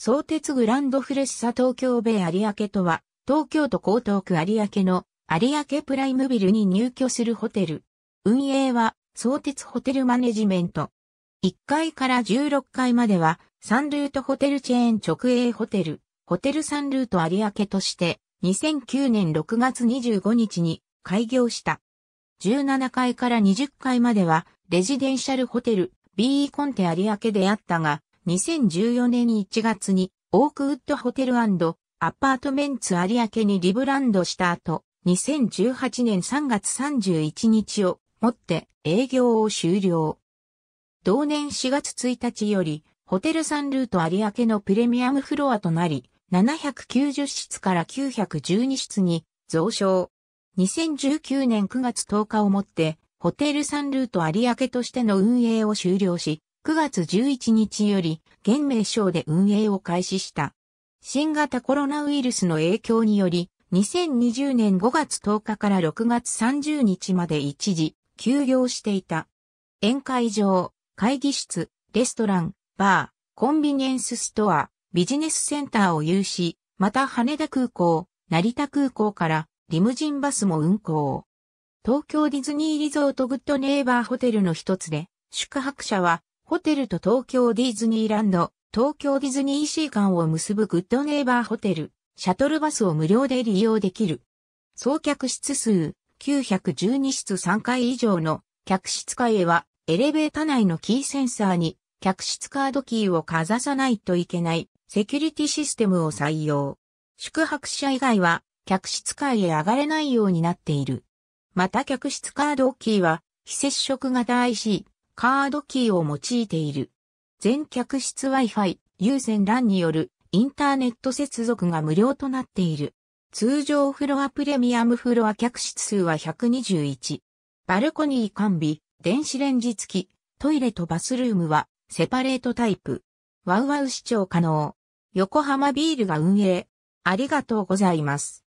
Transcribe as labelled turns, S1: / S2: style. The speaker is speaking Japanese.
S1: 相鉄グランドフレッサ東京米有明とは、東京都江東区有明の有明プライムビルに入居するホテル。運営は相鉄ホテルマネジメント。1階から16階までは、サンルートホテルチェーン直営ホテル、ホテルサンルート有明として、2009年6月25日に開業した。17階から20階までは、レジデンシャルホテル、BE コンテ有明であったが、2014年1月にオークウッドホテルアパートメンツ有明にリブランドした後、2018年3月31日をもって営業を終了。同年4月1日より、ホテルサンルート有明のプレミアムフロアとなり、790室から912室に増床。2019年9月10日をもって、ホテルサンルート有明としての運営を終了し、9月11日より現名称で運営を開始した。新型コロナウイルスの影響により、2020年5月10日から6月30日まで一時休業していた。宴会場、会議室、レストラン、バー、コンビニエンスストア、ビジネスセンターを有し、また羽田空港、成田空港からリムジンバスも運行。東京ディズニーリゾートグッドネイバーホテルの一つで、宿泊者はホテルと東京ディズニーランド、東京ディズニーシー間を結ぶグッドネイバーホテル、シャトルバスを無料で利用できる。総客室数、912室3階以上の客室階へは、エレベータ内のキーセンサーに、客室カードキーをかざさないといけないセキュリティシステムを採用。宿泊者以外は客室階へ上がれないようになっている。また客室カードキーは非接触型 IC、カードキーを用いている。全客室 Wi-Fi、有線 LAN によるインターネット接続が無料となっている。通常フロアプレミアムフロア客室数は121。バルコニー完備、電子レンジ付き、トイレとバスルームはセパレートタイプ。ワウワウ視聴可能。横浜ビールが運営。ありがとうございます。